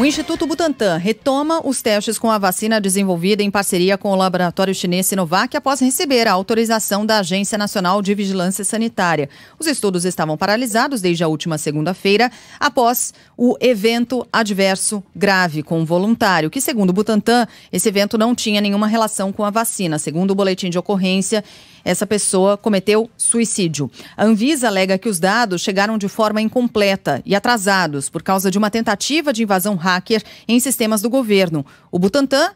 O Instituto Butantan retoma os testes com a vacina desenvolvida em parceria com o laboratório chinês Sinovac após receber a autorização da Agência Nacional de Vigilância Sanitária. Os estudos estavam paralisados desde a última segunda-feira, após o evento adverso grave com um voluntário, que, segundo o Butantan, esse evento não tinha nenhuma relação com a vacina. Segundo o boletim de ocorrência, essa pessoa cometeu suicídio. A Anvisa alega que os dados chegaram de forma incompleta e atrasados por causa de uma tentativa de invasão rápida hacker em sistemas do governo. O Butantan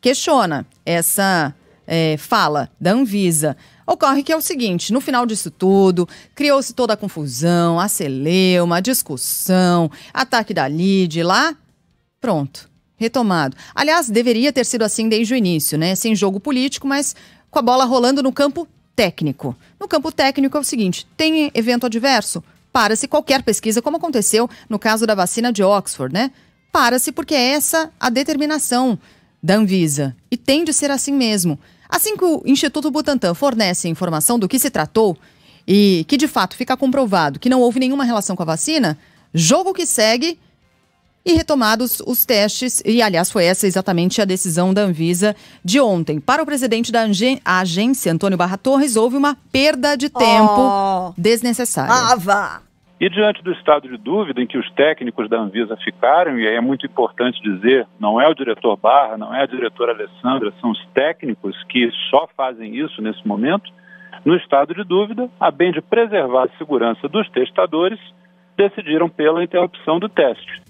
questiona essa é, fala da Anvisa. Ocorre que é o seguinte: no final disso tudo, criou-se toda a confusão, a celeuma, a discussão, ataque da Lid lá. Pronto, retomado. Aliás, deveria ter sido assim desde o início, né? Sem jogo político, mas com a bola rolando no campo técnico. No campo técnico é o seguinte: tem evento adverso? Para-se qualquer pesquisa, como aconteceu no caso da vacina de Oxford, né? para-se porque é essa a determinação da Anvisa. E tem de ser assim mesmo. Assim que o Instituto Butantan fornece informação do que se tratou e que de fato fica comprovado que não houve nenhuma relação com a vacina, jogo que segue e retomados os testes. E, aliás, foi essa exatamente a decisão da Anvisa de ontem. Para o presidente da agência, Antônio Barra Torres, houve uma perda de tempo oh. desnecessária. Ava. Ah, e diante do estado de dúvida em que os técnicos da Anvisa ficaram, e aí é muito importante dizer, não é o diretor Barra, não é a diretora Alessandra, são os técnicos que só fazem isso nesse momento, no estado de dúvida, a bem de preservar a segurança dos testadores, decidiram pela interrupção do teste.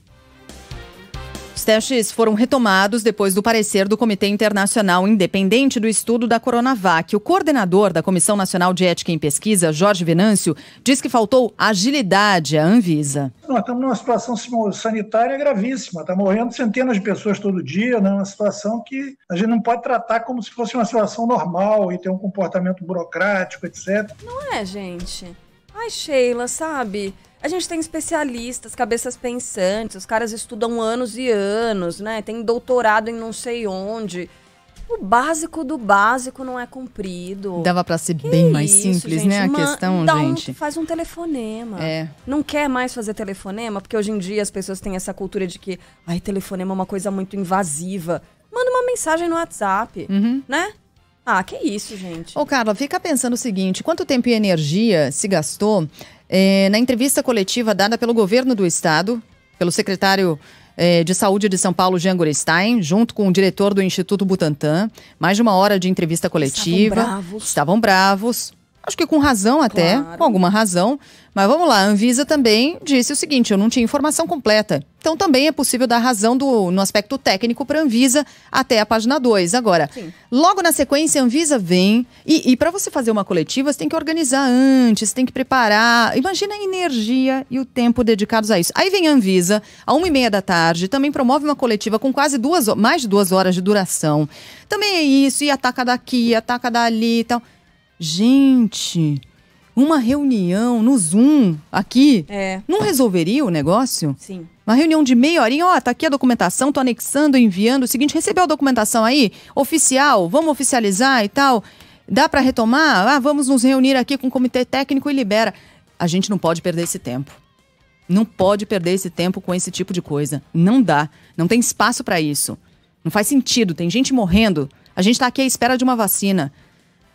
Os testes foram retomados depois do parecer do Comitê Internacional Independente do Estudo da Coronavac. O coordenador da Comissão Nacional de Ética em Pesquisa, Jorge Venâncio, diz que faltou agilidade à Anvisa. Nós estamos numa situação sanitária gravíssima. Está morrendo centenas de pessoas todo dia, né? uma situação que a gente não pode tratar como se fosse uma situação normal e ter um comportamento burocrático, etc. Não é, gente. Ai, Sheila, sabe? A gente tem especialistas, cabeças pensantes, os caras estudam anos e anos, né? Tem doutorado em não sei onde. O básico do básico não é cumprido. Dava para ser que bem isso, mais simples, gente? né? A Uma, questão, dá gente. Um, faz um telefonema. É. Não quer mais fazer telefonema, porque hoje em dia as pessoas têm essa cultura de que, ai, telefonema é uma coisa muito invasiva. Manda uma mensagem no WhatsApp, uhum. né? Ah, que isso, gente. Ô, Carla, fica pensando o seguinte: quanto tempo e energia se gastou eh, na entrevista coletiva dada pelo governo do estado, pelo secretário eh, de Saúde de São Paulo, Jean Gorestein, junto com o diretor do Instituto Butantan, mais de uma hora de entrevista coletiva. Estavam bravos. Estavam bravos Acho que com razão até, claro. com alguma razão. Mas vamos lá, a Anvisa também disse o seguinte: eu não tinha informação completa. Então também é possível dar razão do, no aspecto técnico para a Anvisa até a página 2. Agora, Sim. logo na sequência, a Anvisa vem. E, e para você fazer uma coletiva, você tem que organizar antes, tem que preparar. Imagina a energia e o tempo dedicados a isso. Aí vem a Anvisa, a uma e meia da tarde, também promove uma coletiva com quase duas, mais de duas horas de duração. Também é isso, e ataca daqui, ataca dali e tal. Gente, uma reunião no Zoom aqui é. não resolveria o negócio? Sim. Uma reunião de meia horinha, ó, tá aqui a documentação, tô anexando, enviando. O seguinte, recebeu a documentação aí? Oficial, vamos oficializar e tal. Dá para retomar? Ah, vamos nos reunir aqui com o comitê técnico e libera. A gente não pode perder esse tempo. Não pode perder esse tempo com esse tipo de coisa. Não dá. Não tem espaço para isso. Não faz sentido. Tem gente morrendo. A gente está aqui à espera de uma vacina.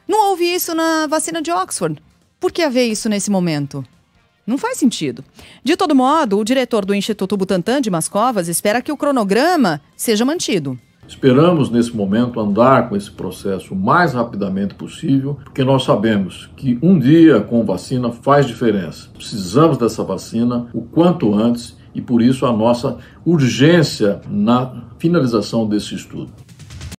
Não houve isso na vacina de Oxford. Por que haver isso nesse momento? Não faz sentido. De todo modo, o diretor do Instituto Butantan de Mascovas espera que o cronograma seja mantido. Esperamos, nesse momento, andar com esse processo o mais rapidamente possível, porque nós sabemos que um dia com vacina faz diferença. Precisamos dessa vacina o quanto antes e, por isso, a nossa urgência na finalização desse estudo.